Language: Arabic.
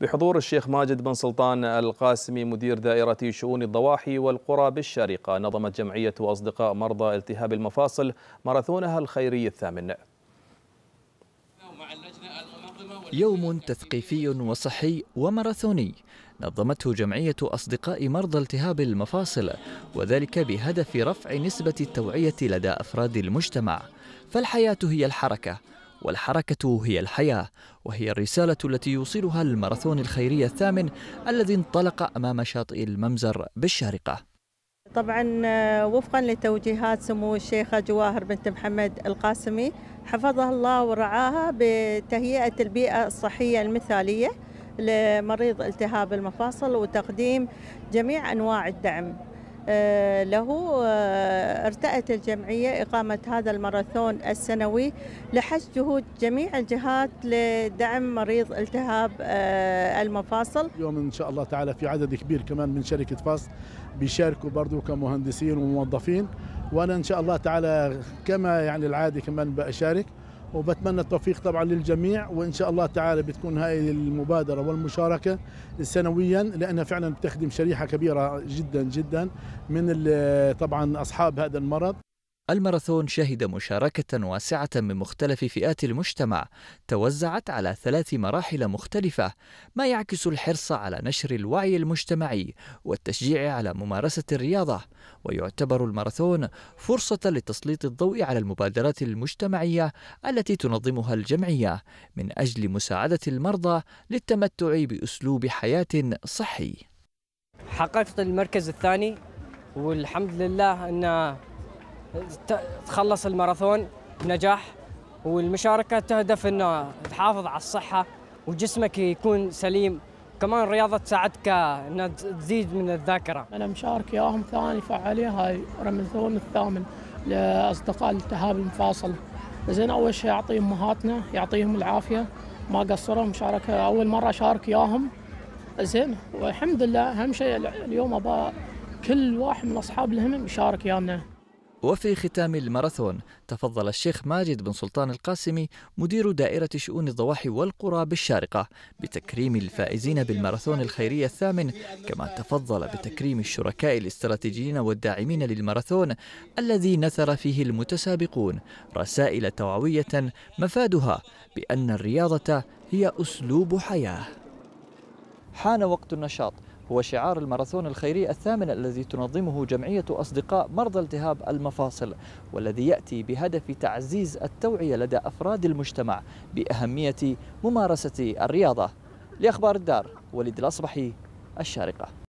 بحضور الشيخ ماجد بن سلطان القاسمي مدير دائرة شؤون الضواحي والقرى بالشارقة نظمت جمعية أصدقاء مرضى التهاب المفاصل ماراثونها الخيري الثامن يوم تثقيفي وصحي وماراثوني نظمته جمعية أصدقاء مرضى التهاب المفاصل وذلك بهدف رفع نسبة التوعية لدى أفراد المجتمع فالحياة هي الحركة والحركة هي الحياة وهي الرسالة التي يوصلها الماراثون الخيري الثامن الذي انطلق أمام شاطئ الممزر بالشارقة طبعا آه، وفقا لتوجيهات سمو الشيخة جواهر بنت محمد القاسمي حفظها الله ورعاها بتهيئة البيئة الصحية المثالية لمريض التهاب المفاصل وتقديم جميع أنواع الدعم آه، له آه، ارتأت الجمعية إقامة هذا الماراثون السنوي لحث جهود جميع الجهات لدعم مريض التهاب آه، المفاصل اليوم إن شاء الله تعالى في عدد كبير كمان من شركة فاس بيشاركوا برضو كمهندسين وموظفين وأنا إن شاء الله تعالى كما يعني العادي كمان بشارك وبتمنى التوفيق طبعا للجميع وان شاء الله تعالى بتكون هاي المبادره والمشاركه سنويا لانها فعلا بتخدم شريحه كبيره جدا جدا من طبعا اصحاب هذا المرض الماراثون شهد مشاركة واسعة من مختلف فئات المجتمع توزعت على ثلاث مراحل مختلفة ما يعكس الحرص على نشر الوعي المجتمعي والتشجيع على ممارسة الرياضة ويعتبر الماراثون فرصة لتسليط الضوء على المبادرات المجتمعية التي تنظمها الجمعية من أجل مساعدة المرضى للتمتع بأسلوب حياة صحي حققت المركز الثاني والحمد لله أن تخلص الماراثون بنجاح والمشاركة تهدف أنه تحافظ على الصحة وجسمك يكون سليم كمان الرياضة تساعدك أنها تزيد من الذاكرة أنا مشارك يوم ثاني فعالية هاي رمثون الثامن لأصدقاء التهاب المفاصل زين أول شيء أعطي أمهاتنا يعطيهم العافية ما قصروا مشاركة أول مرة أشارك ياهم زين والحمد لله أهم شيء اليوم أبا كل واحد من أصحاب الهمم يشارك يانا وفي ختام الماراثون تفضل الشيخ ماجد بن سلطان القاسمي مدير دائرة شؤون الضواحي والقرى بالشارقة بتكريم الفائزين بالماراثون الخيري الثامن كما تفضل بتكريم الشركاء الاستراتيجيين والداعمين للماراثون الذي نثر فيه المتسابقون رسائل توعوية مفادها بأن الرياضة هي أسلوب حياة حان وقت النشاط هو شعار الماراثون الخيري الثامن الذي تنظمه جمعية أصدقاء مرضى التهاب المفاصل والذي يأتي بهدف تعزيز التوعية لدى أفراد المجتمع بأهمية ممارسة الرياضة لأخبار الدار وليد الأصبحي الشارقة